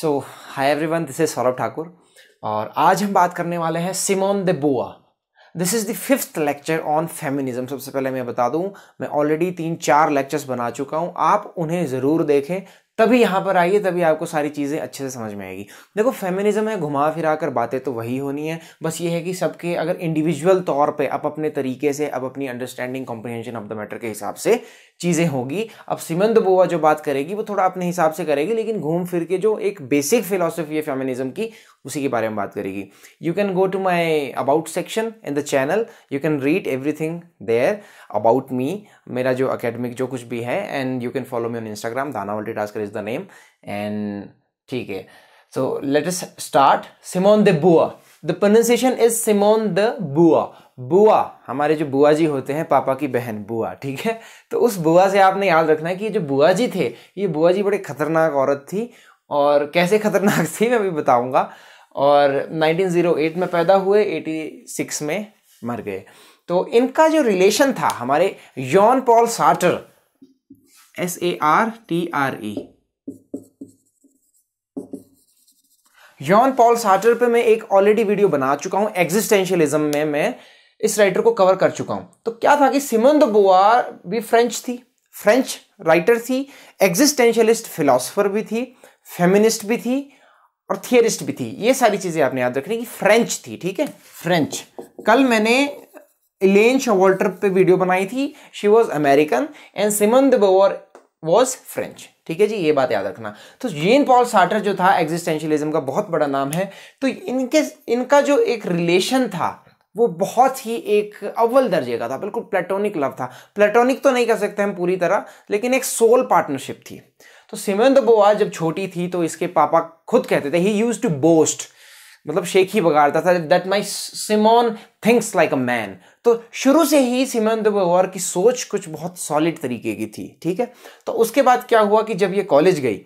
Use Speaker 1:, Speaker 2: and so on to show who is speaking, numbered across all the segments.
Speaker 1: So hi everyone this is Saurabh Thakur और आज हम बात करने वाले हैं Simone de Beauvoir this is the fifth lecture on feminism सबसे पहले मैं बता दूं मैं ऑलरेडी तीन चार लेक्चर्स बना चुका हूं आप उन्हें ज़रूर देखें तभी यहाँ पर आइए तभी आपको सारी चीज़ें अच्छे से समझ में आएगी देखो फेमिनिज्म है घुमा फिरा कर बातें तो वही होनी है बस ये है कि सबके अगर इंडिविजुअल तौर पे आप अपने तरीके से अप अपनी understanding comprehension of the matter के हिसाब से चीज़ें होगी अब सिमंद बोवा जो बात करेगी वो थोड़ा अपने हिसाब से करेगी लेकिन घूम फिर के जो एक बेसिक फिलोसफी है फेमिनिज्म की उसी के बारे में बात करेगी you can go to my about section in the channel you can read everything there about me मेरा जो अकेडमिक जो कुछ भी है and you can follow me on Instagram दाना वल्टी टास्कर इज द नेम एंड ठीक है so let us start Simone de Beauvoir the pronunciation is Simone de Beauvoir Beauvoir हमारे जो बुआ जी होते हैं पापा की बहन बुआ ठीक है तो उस बुआ से आपने याद रखना है कि जो बुआ जी थे ये बुआ जी बड़े खतरनाक औरत थी और कैसे खतरनाक थी मैं भी बताऊंगा और 1908 में पैदा हुए 86 में मर गए तो इनका जो रिलेशन था हमारे Jean Paul Sartre S A R T R E Jean Paul Sartre पे मैं एक ऑलरेडी वीडियो बना चुका हूं एग्जिस्टेंशियलिज्म में मैं इस राइटर को कवर कर चुका हूं तो क्या था कि सिमन द भी फ्रेंच थी फ्रेंच राइटर थी एग्जिस्टेंशियलिस्ट फिलोसफर भी थी फेमिनिस्ट भी थी और थियरिस्ट भी थी ये सारी चीज़ें आपने याद रखनी कि फ्रेंच थी ठीक है फ्रेंच कल मैंने इलेन शवॉल्टर पे वीडियो बनाई थी she was American and Simone de Beauvoir was French ठीक है जी ये बात याद रखना तो जीन पॉल सार्टर जो था एग्जिस्टेंशियलिज्म का बहुत बड़ा नाम है तो इनके इनका जो एक रिलेशन था वो बहुत ही एक अव्वल दर्जे का था बिल्कुल प्लेटोनिक लव था प्लेटोनिक तो नहीं कह सकते हम पूरी तरह लेकिन एक सोल पार्टनरशिप थी तो सिमन द तो बोआ जब छोटी थी तो इसके पापा खुद कहते थे ही यूज टू बोस्ट मतलब शेख ही बगाड़ता था that my Simone thinks like a man तो शुरू से ही द तो बोआर की सोच कुछ बहुत सॉलिड तरीके की थी ठीक है तो उसके बाद क्या हुआ कि जब ये कॉलेज गई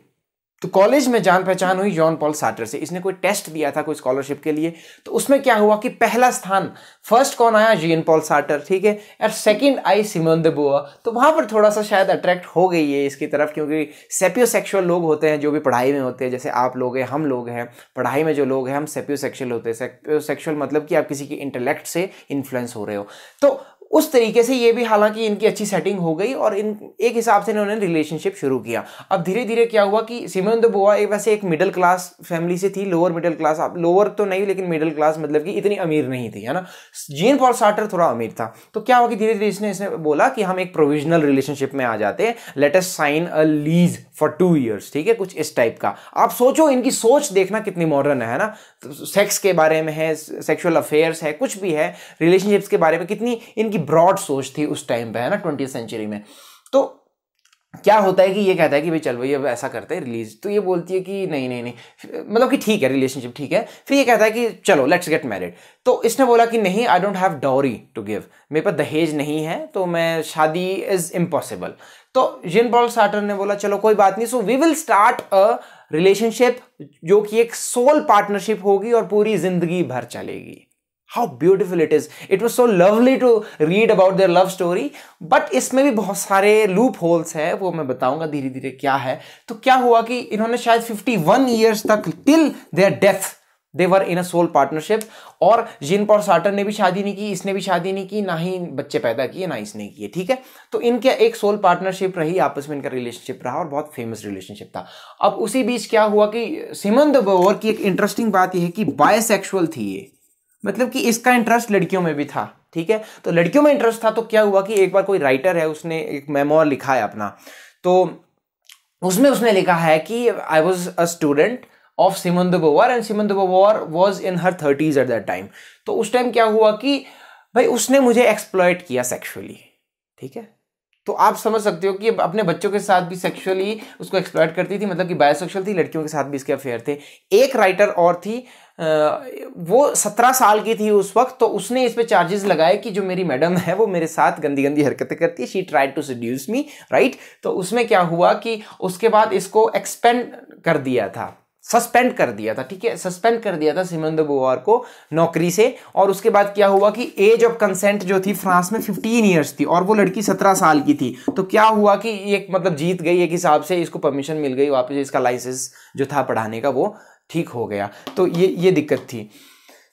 Speaker 1: तो कॉलेज में जान पहचान हुई जॉन पॉल साटर से इसने कोई टेस्ट दिया था कोई स्कॉलरशिप के लिए तो उसमें क्या हुआ कि पहला स्थान फर्स्ट कौन आया जीन पॉल साटर ठीक है और second I Simone de Beauvoir तो वहां पर थोड़ा सा शायद अट्रैक्ट हो गई है इसकी तरफ क्योंकि सेप्योसेक्सुअल लोग होते हैं जो भी पढ़ाई में होते हैं जैसे आप लोग हैं हम लोग हैं पढ़ाई में जो लोग हैं हम सेप्योसेक्सुअल होते हैं सेपियोसेक्सुअल मतलब कि आप किसी के इंटेलेक्ट से इन्फ्लुएंस हो रहे हो तो उस तरीके से ये भी हालांकि इनकी अच्छी सेटिंग हो गई और इन एक हिसाब से इन्होंने रिलेशनशिप शुरू किया अब धीरे धीरे क्या हुआ कि सिमरन दुबोआ एक वैसे एक मिडिल क्लास फैमिली से थी लोअर मिडिल क्लास आप लोअर तो नहीं लेकिन मिडिल क्लास मतलब कि इतनी अमीर नहीं थी है ना जीन पॉल सार्टर थोड़ा अमीर था तो क्या हुआ कि धीरे धीरे इसने इसने बोला कि हम एक प्रोविजनल रिलेशनशिप में आ जाते हैं latest sign a lease for two years ठीक है कुछ इस टाइप का आप सोचो इनकी सोच देखना कितनी मॉडर्न है ना सेक्स के बारे में है सेक्सुअल अफेयर्स है कुछ भी है रिलेशनशिप्स के बारे में कितनी इनकी ब्रॉड सोच थी उस टाइम पे है ना ट्वेंटी सेंचुरी में तो क्या होता है कि ये कहता है कि भाई चल भाई अब ऐसा करते हैं रिलीज तो ये बोलती है कि नहीं नहीं नहीं मतलब कि ठीक है रिलेशनशिप ठीक है फिर ये कहता है कि चलो लेट्स गेट मैरिड तो इसने बोला कि नहीं I don't have dowry to give मेरे पास दहेज नहीं है तो मैं शादी इज इम्पॉसिबल तो जिन पॉल सार्टर ने बोला चलो कोई बात नहीं so we will start a relationship जो कि एक सोल पार्टनरशिप होगी और पूरी जिंदगी भर चलेगी how beautiful it is it was so lovely to read about their love story but इसमें भी बहुत सारे लूप होल्स है वो मैं बताऊंगा धीरे धीरे क्या है तो क्या हुआ कि इन्होंने शायद 51 ईयर्स तक till their death they were in a soul partnership और जिन पॉल सार्टर ने भी शादी नहीं की इसने भी शादी नहीं की ना ही बच्चे पैदा किए ना इसने किए ठीक है तो इनके एक सोल पार्टनरशिप रही आपस में इनका रिलेशनशिप रहा और बहुत फेमस रिलेशनशिप था अब उसी बीच क्या हुआ कि सिमन दबोवर की एक इंटरेस्टिंग बात यह है कि बायसेक्सुअल थी ये मतलब कि इसका इंटरेस्ट लड़कियों में भी था ठीक है तो लड़कियों में इंटरेस्ट था तो क्या हुआ कि एक बार कोई राइटर है उसने एक मेमोर लिखा है अपना तो उसमें उसने लिखा है कि I was a student of Simone de Beauvoir and Simone de Beauvoir was in her thirties at that time तो उस टाइम क्या हुआ कि भाई उसने मुझे एक्सप्लॉयट किया सेक्शुअली ठीक है तो आप समझ सकते हो कि अपने बच्चों के साथ भी सेक्सुअली उसको एक्सप्लॉयट करती थी मतलब कि बायोसेक्सुअल थी लड़कियों के साथ भी इसके अफेयर थे एक राइटर और थी वो सत्रह साल की थी उस वक्त तो उसने इस पर चार्जेस लगाए कि जो मेरी मैडम है वो मेरे साथ गंदी गंदी हरकतें करती है she tried to seduce me right तो उसमें क्या हुआ कि उसके बाद इसको एक्सपेंड कर दिया था सस्पेंड कर दिया था ठीक है सस्पेंड कर दिया था सिमन बोवार को नौकरी से और उसके बाद क्या हुआ कि एज ऑफ कंसेंट जो थी फ्रांस में 15 इयर्स थी और वो लड़की 17 साल की थी तो क्या हुआ कि एक मतलब जीत गई एक हिसाब से इसको परमिशन मिल गई वापस इसका लाइसेंस जो था पढ़ाने का वो ठीक हो गया तो ये ये दिक्कत थी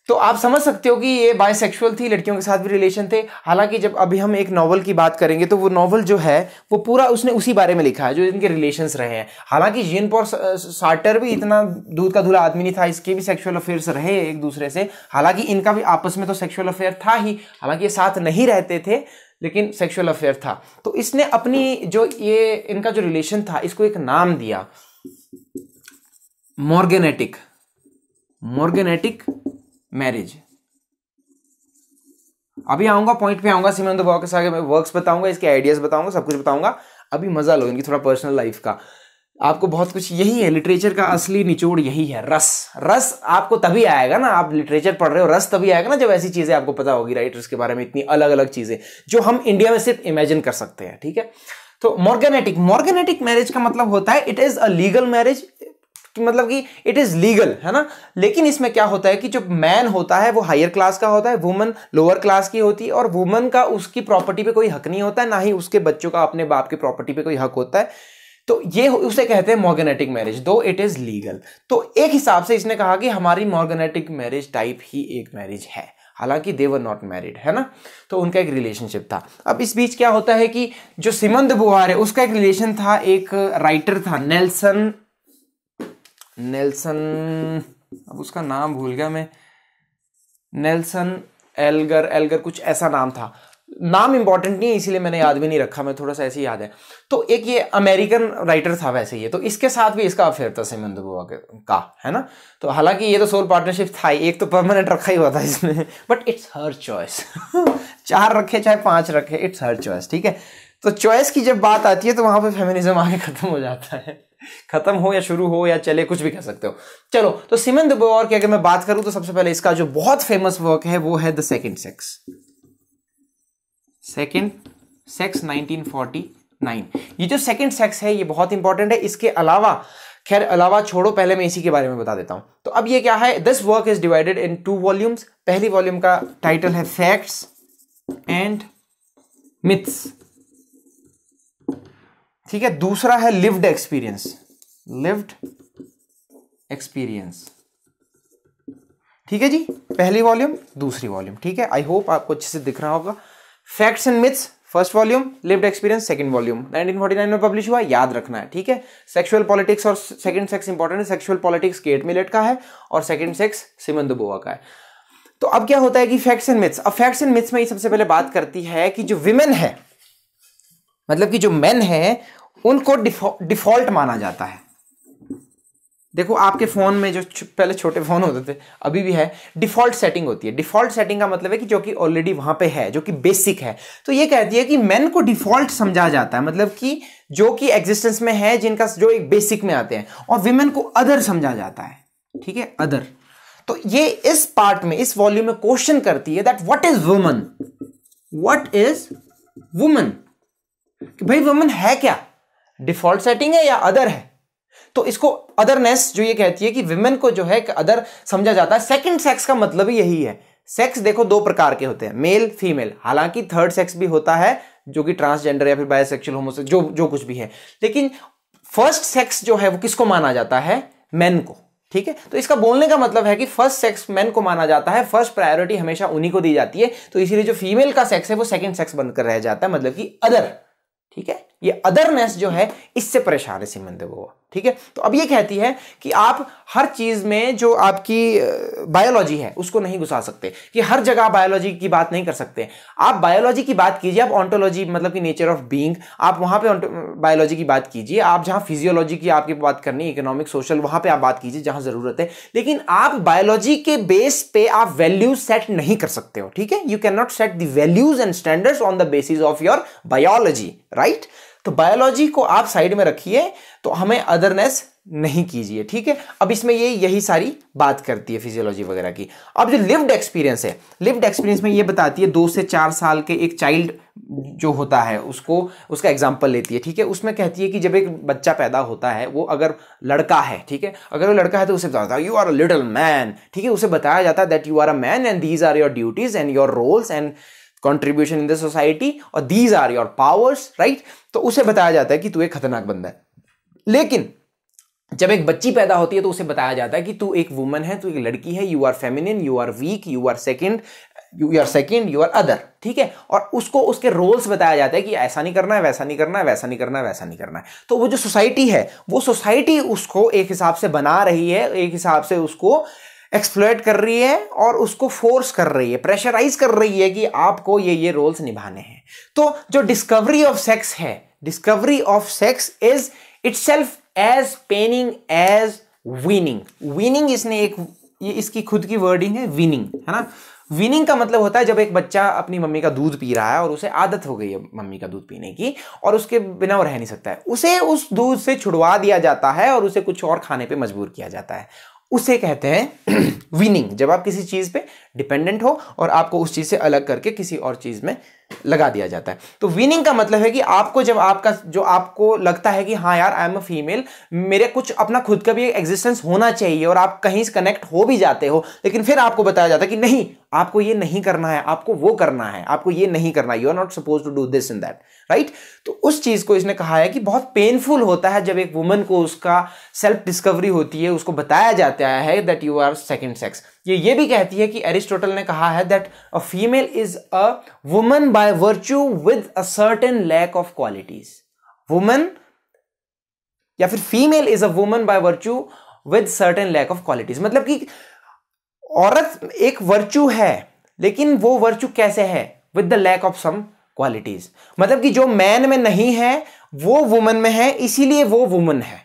Speaker 1: तो आप समझ सकते हो कि ये बायसेक्सुअल थी लड़कियों के साथ भी रिलेशन थे हालांकि जब अभी हम एक नॉवल की बात करेंगे तो वो नॉवल जो है वो पूरा उसने उसी बारे में लिखा है जो इनके रिलेशंस रहे हैं हालांकि जीन पॉर सार्टर भी इतना दूध का धुला आदमी नहीं था इसके भी सेक्सुअल अफेयर्स रहे एक दूसरे से हालांकि इनका भी आपस में तो सेक्सुअल अफेयर था ही हालांकि ये साथ नहीं रहते थे लेकिन सेक्सुअल अफेयर था तो इसने अपनी जो ये इनका जो रिलेशन था इसको एक नाम दिया मॉर्गेनेटिक मॉर्गेनेटिक मैरिज अभी आऊंगा पॉइंट पे आऊंगा सिमरन दुबाव के साथ वर्क्स बताऊंगा इसके आइडियाज बताऊंगा सब कुछ बताऊंगा अभी मजा लो इनकी थोड़ा पर्सनल लाइफ का आपको बहुत कुछ यही है लिटरेचर का असली निचोड़ यही है रस रस आपको तभी आएगा ना आप लिटरेचर पढ़ रहे हो रस तभी आएगा ना जब ऐसी चीजें आपको पता होगी राइटर्स के बारे में इतनी अलग अलग चीजें जो हम इंडिया में सिर्फ इमेजिन कर सकते हैं ठीक है तो मॉर्गेनेटिक मॉर्गेनेटिक मैरिज का मतलब होता है it is a legal marriage मतलब कि इट इज लीगल है ना लेकिन इसमें क्या होता है कि जो मैन होता है वो हायर क्लास का होता है वुमन लोअर क्लास की होती है और वुमन का उसकी प्रॉपर्टी पे कोई हक नहीं होता है ना ही उसके बच्चों का अपने बाप की प्रॉपर्टी पे कोई हक होता है तो ये उसे कहते हैं morganatic marriage though it is legal तो एक हिसाब से इसने कहा कि हमारी मॉर्गेनेटिक मैरिज टाइप ही एक मैरिज है हालांकि दे वर नॉट मैरिड है ना तो उनका एक रिलेशनशिप था अब इस बीच क्या होता है कि जो सिमंद बुहार है उसका एक रिलेशन था एक राइटर था नेल्सन नेल्सन अब उसका नाम भूल गया मैं नेल्सन एलगर एलगर कुछ ऐसा नाम था नाम इंपॉर्टेंट नहीं है इसीलिए मैंने याद भी नहीं रखा मैं थोड़ा सा ऐसे ही याद है तो एक ये अमेरिकन राइटर था वैसे ये तो इसके साथ भी इसका अफेयर था सिमंद बुआ का है ना तो हालांकि ये तो सोल पार्टनरशिप था ही एक तो परमानेंट रखा ही हुआ था इसमें बट इट्स हर चॉइस चार रखे चाहे पांच रखे इट्स हर चॉइस ठीक है तो चॉइस की जब बात आती है तो वहां पर फेमिनिज्म आगे खत्म हो जाता है खत्म हो या शुरू हो या चले कुछ भी कह सकते हो चलो तो सिमन दुबोर की अगर मैं बात करूं तो सबसे पहले इसका जो बहुत फेमस वर्क है वो है the second sex second sex 1949 ये जो सेकेंड सेक्स है ये बहुत इंपॉर्टेंट है इसके अलावा खैर अलावा छोड़ो पहले मैं इसी के बारे में बता देता हूं तो अब ये क्या है this work is divided into volumes पहली वॉल्यूम का टाइटल है फैक्ट्स एंड मिथ्स ठीक है दूसरा है लिव्ड एक्सपीरियंस लिव्ड एक्सपीरियंस ठीक है जी पहली वॉल्यूम दूसरी वॉल्यूम ठीक है आई होप आपको अच्छे से दिख रहा होगा facts and myths first volume lived experience second volume 1949 में पब्लिश हुआ याद रखना है ठीक है सेक्सुअल पॉलिटिक्स और सेकंड सेक्स इंपॉर्टेंट है सेक्सुअल पॉलिटिक्स केट मिलेट का है और सेकंड सेक्स सिमन दुबोवा का है तो अब क्या होता है कि फैक्ट्स एंड मिथ्स अब फैक्ट्स एंड मिथ्स में सबसे पहले बात करती है कि जो विमेन है मतलब कि जो मेन है उनको डिफॉल्ट माना जाता है देखो आपके फ़ोन में जो पहले छोटे फ़ोन होते थे अभी भी है डिफ़ॉल्ट सेटिंग होती है डिफ़ॉल्ट सेटिंग का मतलब है कि जो कि ऑलरेडी वहां पे है जो कि बेसिक है तो ये कहती है कि मैन को डिफ़ॉल्ट समझा जाता है मतलब कि जो कि एग्जिस्टेंस में है जिनका जो एक बेसिक में आते हैं और विमेन को अदर समझा जाता है ठीक है अदर तो ये इस पार्ट में इस वॉल्यूम में क्वेश्चन करती है that what is woman what is woman भाई वुमन है क्या डिफॉल्ट hmm. सेटिंग है या अदर है तो इसको अदरनेस जो ये कहती है कि विमेन को जो है अदर समझा जाता है सेकंड सेक्स का मतलब ही यही है सेक्स देखो दो प्रकार के होते हैं मेल फीमेल हालांकि थर्ड सेक्स भी होता है जो कि ट्रांसजेंडर या फिर बायोसेक्सुअल होमोसे जो जो कुछ भी है लेकिन फर्स्ट सेक्स जो है वो किसको माना जाता है मैन को ठीक है तो इसका बोलने का मतलब है कि फर्स्ट सेक्स मैन को माना जाता है फर्स्ट प्रायोरिटी हमेशा उन्हीं को दी जाती है तो इसीलिए जो फीमेल का सेक्स है वो सेकंड सेक्स बनकर रह जाता है मतलब कि अदर ठीक है ये अदरनेस जो है इससे परेशान है सिमंद बोवा ठीक है तो अब ये कहती है कि आप हर चीज़ में जो आपकी बायोलॉजी है उसको नहीं घुसा सकते कि हर जगह बायोलॉजी की बात नहीं कर सकते आप बायोलॉजी की बात कीजिए आप ऑन्टोलॉजी मतलब कि नेचर ऑफ बीइंग आप वहां पे बायोलॉजी की बात कीजिए आप जहां फिजियोलॉजी की आपकी बात करनी इकोनॉमिक सोशल वहां पर आप बात कीजिए जहां ज़रूरत है लेकिन आप बायोलॉजी के बेस पे आप वैल्यूज सेट नहीं कर सकते हो ठीक है you can not set the values and standards on the basis of your biology right तो बायोलॉजी को आप साइड में रखिए तो हमें अदरनेस नहीं कीजिए ठीक है अब इसमें ये यही सारी बात करती है फिजियोलॉजी वगैरह की अब जो लिव्ड एक्सपीरियंस है लिव्ड एक्सपीरियंस में ये बताती है दो से चार साल के एक चाइल्ड जो होता है उसको उसका एग्जाम्पल लेती है ठीक है उसमें कहती है कि जब एक बच्चा पैदा होता है वो अगर लड़का है ठीक है अगर वो लड़का है तो उसे बताता है you are a little man ठीक है उसे बताया जाता है that you are a man and these are your duties and your roles and contribution in the society और these are your powers right तो उसे बताया जाता है कि तू एक खतरनाक बंदा है लेकिन जब एक बच्ची पैदा होती है तो उसे बताया जाता है कि तू एक वुमन है तू एक लड़की है you are feminine you are weak you are second you are second you are other ठीक है और उसको उसके रोल्स बताया जाता है कि ऐसा नहीं करना है वैसा नहीं करना है वैसा नहीं करना है वैसा नहीं करना है तो वो जो सोसाइटी है वो सोसाइटी उसको एक हिसाब से बना रही है एक हिसाब से उसको एक्सप्लोयट कर रही है और उसको फोर्स कर रही है प्रेशराइज कर रही है कि आपको ये ये रोल्स निभाने हैं तो जो डिस्कवरी ऑफ सेक्स है discovery of sex is itself as penning as winning winning इसने एक ये इसकी खुद की वर्डिंग है विनिंग है ना विनिंग का मतलब होता है जब एक बच्चा अपनी मम्मी का दूध पी रहा है और उसे आदत हो गई है मम्मी का दूध पीने की और उसके बिना वो रह नहीं सकता है उसे उस दूध से छुड़वा दिया जाता है और उसे कुछ और खाने पे मजबूर किया जाता है उसे कहते हैं विनिंग जब आप किसी चीज़ पे डिपेंडेंट हो और आपको उस चीज़ से अलग करके किसी और चीज़ में लगा दिया जाता है तो विनिंग का मतलब है कि आपको जब आपका जो आपको लगता है कि हाँ यार आई एम अ फीमेल मेरे कुछ अपना खुद का भी एग्जिस्टेंस होना चाहिए और आप कहीं से कनेक्ट हो भी जाते हो लेकिन फिर आपको बताया जाता है कि नहीं आपको ये नहीं करना है आपको वो करना है आपको ये नहीं करना you are not suppose to do this in that right तो उस चीज को इसने कहा है कि बहुत पेनफुल होता है जब एक वुमन को उसका सेल्फ डिस्कवरी होती है उसको बताया जाता है that you are second sex ये ये भी कहती है कि एरिस्टोटल ने कहा है that a female is a woman by virtue with a certain lack of qualities woman या फिर female is a woman by virtue with certain lack of qualities मतलब कि औरत एक वर्च्यू है लेकिन वो वर्च्यू कैसे है with the lack of some qualities मतलब कि जो मैन में नहीं है वो वुमन में है इसीलिए वो वुमन है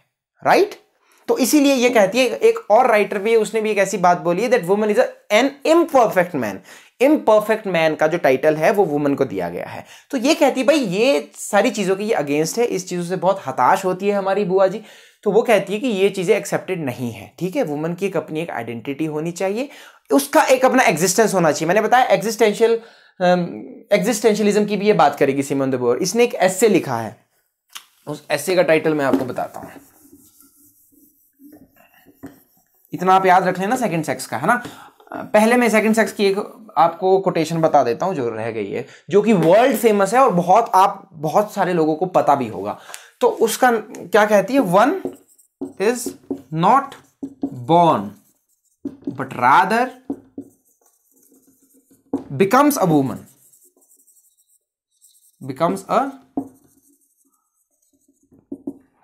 Speaker 1: राइट right? तो इसीलिए ये कहती है एक और राइटर भी उसने भी एक ऐसी बात बोली है that woman is an imperfect man imperfect man का जो टाइटल है वो वुमन को दिया गया है तो ये कहती है भाई ये सारी चीज़ों की ये अगेंस्ट है इस चीज़ों से बहुत हताश होती है हमारी बुआ जी तो वो कहती है कि ये चीज़ें एक्सेप्टेड नहीं है ठीक है वुमन की एक अपनी एक आइडेंटिटी होनी चाहिए उसका एक अपना एग्जिस्टेंस होना चाहिए मैंने बताया एग्जिस्टेंशियल एग्जिस्टेंशियलिज्म um, की भी ये बात करेगी सिमन दबोर इसने एक ऐसे लिखा है उस ऐसे का टाइटल मैं आपको बताता हूँ इतना आप याद रख लेना सेकंड सेक्स का है ना पहले मैं सेकंड सेक्स की एक आपको कोटेशन बता देता हूं जो रह गई है जो कि वर्ल्ड फेमस है और बहुत आप बहुत सारे लोगों को पता भी होगा तो उसका क्या कहती है one is not born but rather becomes a woman becomes a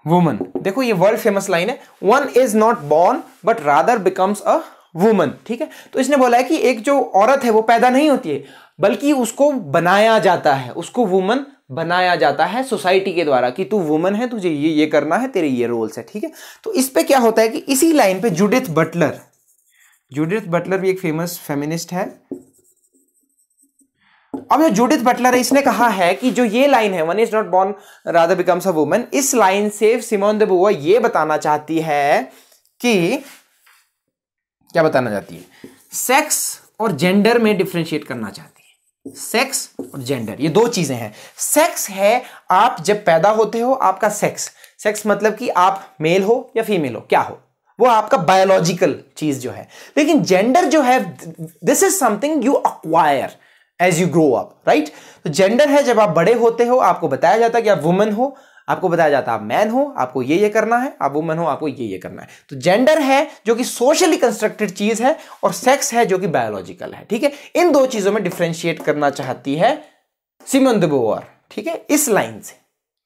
Speaker 1: woman देखो ये वर्ल्ड फेमस लाइन है one is not born but rather becomes a woman ठीक है तो इसने बोला है कि एक जो औरत है वो पैदा नहीं होती है बल्कि उसको बनाया जाता है उसको वुमन बनाया जाता है सोसाइटी के द्वारा कि तू वुमन है तुझे ये ये करना है तेरे ये रोल्स है ठीक है तो इस पे क्या होता है कि इसी लाइन पे जुडिथ बटलर जुडिथ बटलर भी एक फेमस फेमिनिस्ट है अब जो जूडिथ बटलर है इसने कहा है कि जो ये लाइन है one is not born rather becomes a woman इस लाइन से सिमोन दे बुआ ये बताना चाहती है कि क्या बताना चाहती है सेक्स और जेंडर में डिफ्रेंशिएट करना चाहती है सेक्स और जेंडर ये दो चीजें हैं सेक्स है आप जब पैदा होते हो आपका सेक्स सेक्स मतलब कि आप मेल हो या फीमेल हो क्या हो वो आपका बायोलॉजिकल चीज जो है लेकिन जेंडर जो है this is something you acquire as you grow up right तो जेंडर है जब आप बड़े होते हो आपको बताया जाता है कि आप वुमेन हो आपको बताया जाता है आप मैन हो आपको ये ये करना है आप वुमेन हो आपको ये ये करना है तो जेंडर है जो कि सोशली कंस्ट्रक्टेड चीज है और सेक्स है जो कि बायोलॉजिकल है ठीक है इन दो चीजों में डिफ्रेंशिएट करना चाहती है सिमन दबोवर ठीक है इस लाइन से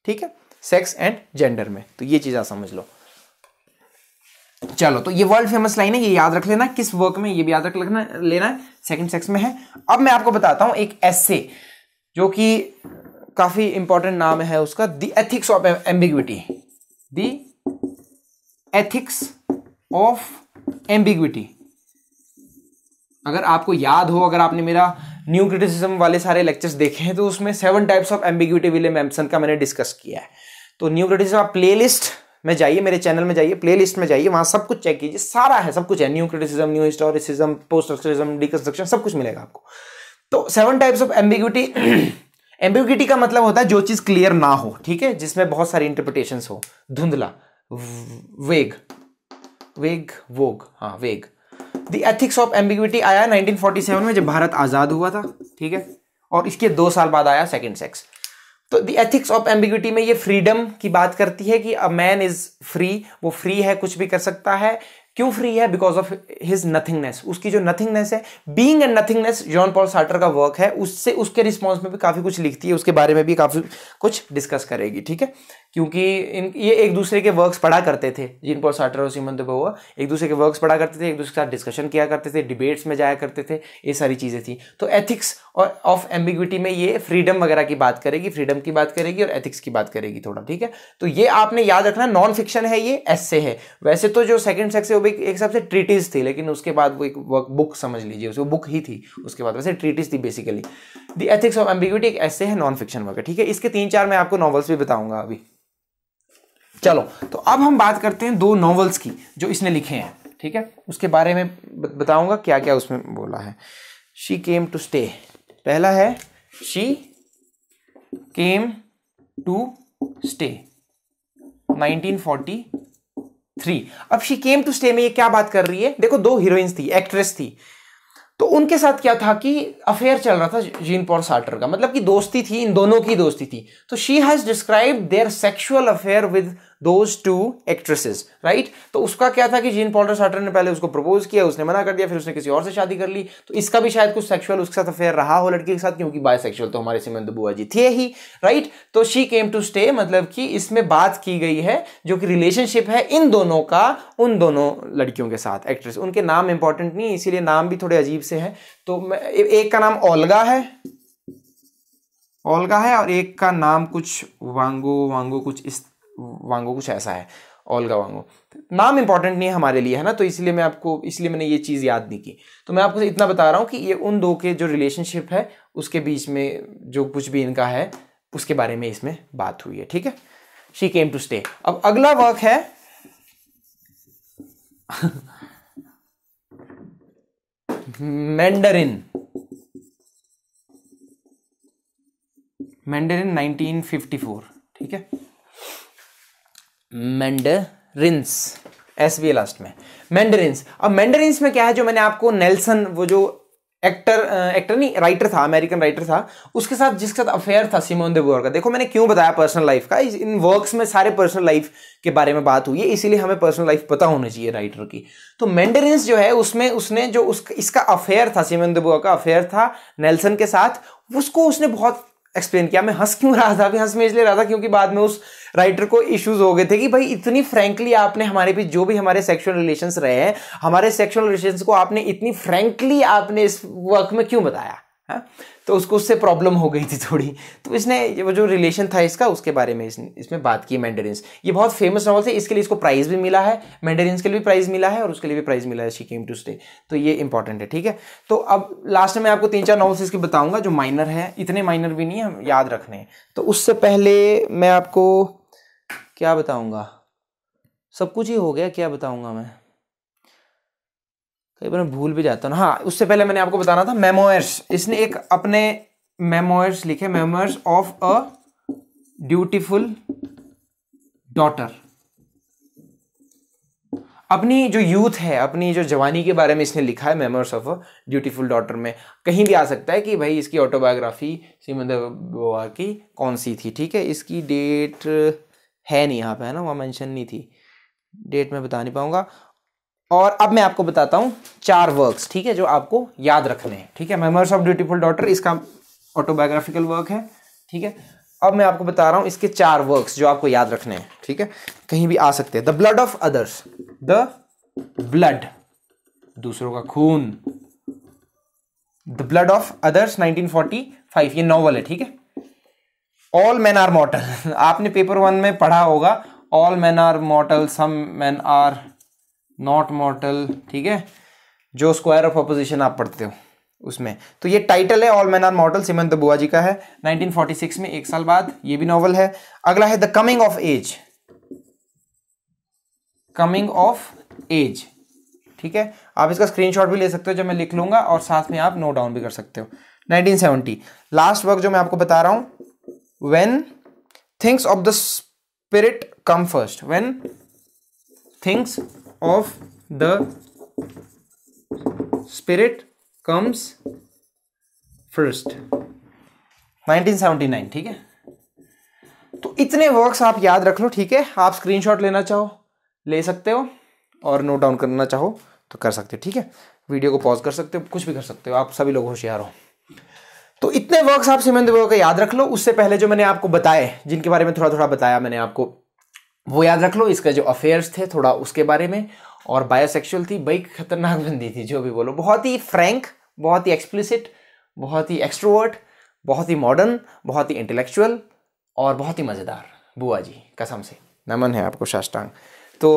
Speaker 1: ठीक है सेक्स एंड जेंडर में तो ये चीज आप समझ लो चलो तो ये वर्ल्ड फेमस लाइन है ये याद रख लेना किस वर्क में ये भी याद रख लेना लेना सेकंड सेक्स में है अब मैं आपको बताता हूं एक एसे जो कि काफ़ी इंपॉर्टेंट नाम है उसका the ethics of ambiguity the ethics of ambiguity अगर आपको याद हो अगर आपने मेरा न्यू क्रिटिसिज्म वाले सारे लेक्चर्स देखे हैं तो उसमें seven types of ambiguity William Empson का मैंने डिस्कस किया है तो न्यू क्रिटिसिज्म आप प्लेलिस्ट में जाइए मेरे चैनल में जाइए प्लेलिस्ट में जाइए वहाँ सब कुछ चेक कीजिए सारा है सब कुछ है new criticism new historicism post structuralism सब कुछ मिलेगा आपको तो seven types of ambiguity ambiguity का मतलब होता है जो चीज़ क्लियर ना हो ठीक है जिसमें बहुत सारी इंटरप्रिटेशन हो धुंधला वेग वेग वोग हाँ वेग द एथिक्स ऑफ एम्बिग्यूटी आया 1947 में जब भारत आज़ाद हुआ था ठीक है और इसके दो साल बाद आया सेकंड सेक्स तो द एथिक्स ऑफ एम्बिग्यूटी में ये फ्रीडम की बात करती है कि अ मैन इज फ्री वो फ्री है कुछ भी कर सकता है क्यों फ्री है बिकॉज ऑफ हिज नथिंगनेस उसकी जो नथिंगनेस है being and nothingness Jean Paul Sartre का वर्क है उससे उसके रिस्पॉन्स में भी काफ़ी कुछ लिखती है उसके बारे में भी काफ़ी कुछ डिस्कस करेगी ठीक है क्योंकि इन ये एक दूसरे के वर्क्स पढ़ा करते थे जिन पर साटर और सीमन दुबोवा एक दूसरे के वर्क्स पढ़ा करते थे एक दूसरे के साथ डिस्कशन किया करते थे डिबेट्स में जाया करते थे ये सारी चीज़ें थी तो एथिक्स और ऑफ एम्बिग्विटी में ये फ्रीडम वगैरह की बात करेगी फ्रीडम की बात करेगी और एथिक्स की बात करेगी थोड़ा ठीक है तो ये आपने याद रखना नॉन फिक्शन है ये एस है वैसे तो जो सेकंड सेक्स है वो भी एक हिसाब से ट्रीटिस थी लेकिन उसके बाद वो एक वर्क बुक समझ लीजिए उसको बुक ही थी उसके बाद वैसे ट्रीटीज थी basically the ethics of ambiguity एक ऐसे है नॉन फिक्शन वगैरह ठीक है इसके तीन चार मैं आपको नॉवल्स भी बताऊंगा अभी चलो तो अब हम बात करते हैं दो नॉवेल्स की जो इसने लिखे हैं ठीक है उसके बारे में बताऊंगा क्या क्या उसमें बोला है शी केम टू स्टे पहला है शी केम टू स्टे 1943 अब शी केम टू स्टे में ये क्या बात कर रही है देखो दो हीरोइंस थी एक्ट्रेस थी तो उनके साथ क्या था कि अफेयर चल रहा था जीन पॉल सार्टर का मतलब कि दोस्ती थी इन दोनों की दोस्ती थी तो she has describe their sexual affair with those two actresses right तो उसका क्या था कि जीन पॉल्टर सार्टर ने पहले उसको प्रपोज किया उसने मना कर दिया फिर उसने किसी और से शादी कर ली तो इसका भी शायद कुछ सेक्सुअल उसके साथ अफेयर रहा हो लड़की के साथ क्योंकि बाय बायसेक्सुअल तो हमारे सिमन दुबुआ जी थे ही राइट तो शी केम टू स्टे मतलब कि इसमें बात की गई है जो कि रिलेशनशिप है इन दोनों का उन दोनों लड़कियों के साथ एक्ट्रेस उनके नाम इंपॉर्टेंट नहीं इसीलिए नाम भी थोड़े अजीब से है तो एक का नाम ओलगा है ओलगा है और एक का नाम कुछ वांगो वांगो कुछ इस वांगो कुछ ऐसा है ओल्गा वांगो नाम इंपॉर्टेंट नहीं है हमारे लिए है ना तो इसलिए मैं आपको इसलिए मैंने ये चीज़ याद नहीं की तो मैं आपको इतना बता रहा हूँ कि ये उन दो के जो रिलेशनशिप है उसके बीच में जो कुछ भी इनका है उसके बारे में इसमें बात हुई है ठीक है शी केम टू स्टे अब अगला वर्क है मैंडरिन मैंडरिन 1954 ठीक है मैंडरिंस एस बी लास्ट में मैंडरिंस अब मैंडरिंस में क्या है जो मैंने आपको नेल्सन वो जो एक्टर एक्टर नहीं राइटर था अमेरिकन राइटर था उसके साथ जिसके साथ अफेयर था सिमोन देबोर का देखो मैंने क्यों बताया पर्सनल लाइफ का इन वर्क्स में सारे पर्सनल लाइफ के बारे में बात हुई है इसीलिए हमें पर्सनल लाइफ पता होना चाहिए राइटर की तो मैंडरिंस जो है उसमें उसने जो उस इसका अफेयर था सिमोन देबोर का अफेयर था नेल्सन के साथ उसको उसने बहुत एक्सप्लेन किया मैं हंस क्यों रहा था मैं हंस में इसलिए रहा था क्योंकि बाद में उस राइटर को इश्यूज हो गए थे कि भाई इतनी फ्रैंकली आपने हमारे भी जो भी हमारे सेक्शुअल रिलेशंस रहे हैं हमारे सेक्शुअल रिलेशंस को आपने इतनी फ्रैंकली आपने इस वर्क में क्यों बताया है हाँ? तो उसको उससे प्रॉब्लम हो गई थी थोड़ी तो इसने वो जो रिलेशन था इसका उसके बारे में इसने इसमें बात की मैंडेरिन्स ये बहुत फेमस नॉवल थे इसके लिए इसको प्राइज़ भी मिला है मैंडेरिन्स के लिए भी प्राइज़ मिला है और उसके लिए भी प्राइज़ मिला है शी केम टू स्टे तो ये इंपॉर्टेंट है ठीक है तो अब लास्ट में आपको तीन चार नॉवल्स इसके बताऊँगा जो माइनर हैं इतने माइनर भी नहीं हम याद रखने तो उससे पहले मैं आपको क्या बताऊँगा सब कुछ ही हो गया क्या बताऊँगा मैं कई बार मैं भूल भी जाता हूँ हाँ उससे पहले मैंने आपको बताना था मेमोयर्स इसने एक अपने मेमोयर्स लिखे memoirs of a dutiful daughter अपनी जो यूथ है अपनी जो जवानी के बारे में इसने लिखा है memoirs of a dutiful daughter में कहीं भी आ सकता है कि भाई इसकी ऑटोबायोग्राफी सिमंदर बोआ की कौन सी थी ठीक है इसकी डेट है नहीं यहाँ पे है ना वहाँ मेंशन नहीं थी डेट मैं बता नहीं पाऊंगा और अब मैं आपको बताता हूँ चार वर्क्स ठीक है जो आपको याद रखने हैं ठीक है मेमर्स ऑफ ड्यूटीफुल डॉटर इसका ऑटोबायोग्राफिकल वर्क है ठीक है अब मैं आपको बता रहा हूँ इसके चार वर्क्स जो आपको याद रखने हैं ठीक है कहीं भी आ सकते हैं the blood of others the blood दूसरों का खून द ब्लड ऑफ अदर्स 1945 ये नॉवल है ठीक है ऑल मैन आर मॉटल आपने पेपर वन में पढ़ा होगा all men are mortal some men are not mortal ठीक है जो स्क्वायर ऑफ अपोजिशन आप पढ़ते हो उसमें तो ये टाइटल है all men are mortal Simone Beauvoir ji का है 1946 में एक साल बाद ये भी नॉवल है अगला है the coming of age coming of age ठीक है आप इसका स्क्रीनशॉट भी ले सकते हो जब मैं लिख लूंगा और साथ में आप नोट डाउन भी कर सकते हो 1970 लास्ट वर्क जो मैं आपको बता रहा हूं when things of the spirit come first when things of the spirit comes first 1979 ठीक है तो इतने वर्क्स आप याद रख लो ठीक है आप स्क्रीनशॉट लेना चाहो ले सकते हो और नोट डाउन करना चाहो तो कर सकते हो ठीक है वीडियो को पॉज कर सकते हो कुछ भी कर सकते हो आप सभी लोग होशियार हो तो इतने वर्क्स आप सिमन का याद रख लो उससे पहले जो मैंने आपको बताए जिनके बारे में थोड़ा थोड़ा बताया मैंने आपको वो याद रख लो इसका जो अफेयर्स थे थोड़ा उसके बारे में और बायोसेक्सुअल थी बाइक खतरनाक बंदी थी जो भी बोलो बहुत ही फ्रैंक बहुत ही एक्सप्लिसिट बहुत ही एक्सट्रोवर्ट बहुत ही मॉडर्न बहुत ही इंटेलेक्चुअल और बहुत ही मज़ेदार बुआ जी कसम से नमन है आपको साष्टांग तो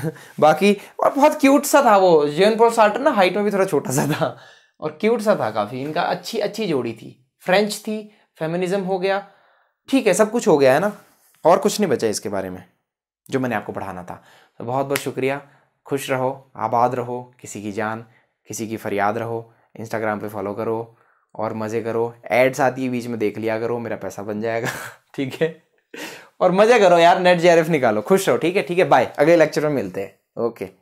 Speaker 1: बाकी और बहुत क्यूट सा था वो जीवन पॉल साल्टर ना हाइट में भी थोड़ा छोटा सा था और क्यूट सा था काफ़ी इनका अच्छी अच्छी जोड़ी थी फ्रेंच थी फेमिनिज्म हो गया ठीक है सब कुछ हो गया है ना और कुछ नहीं बचा इसके बारे में जो मैंने आपको पढ़ाना था तो बहुत बहुत शुक्रिया खुश रहो आबाद रहो किसी की जान किसी की फरियाद रहो इंस्टाग्राम पे फॉलो करो और मज़े करो एड्स आती है बीच में देख लिया करो मेरा पैसा बन जाएगा ठीक है और मज़े करो यार नेट जे निकालो खुश रहो ठीक है ठीक है बाय अगले लेक्चर में मिलते हैं ओके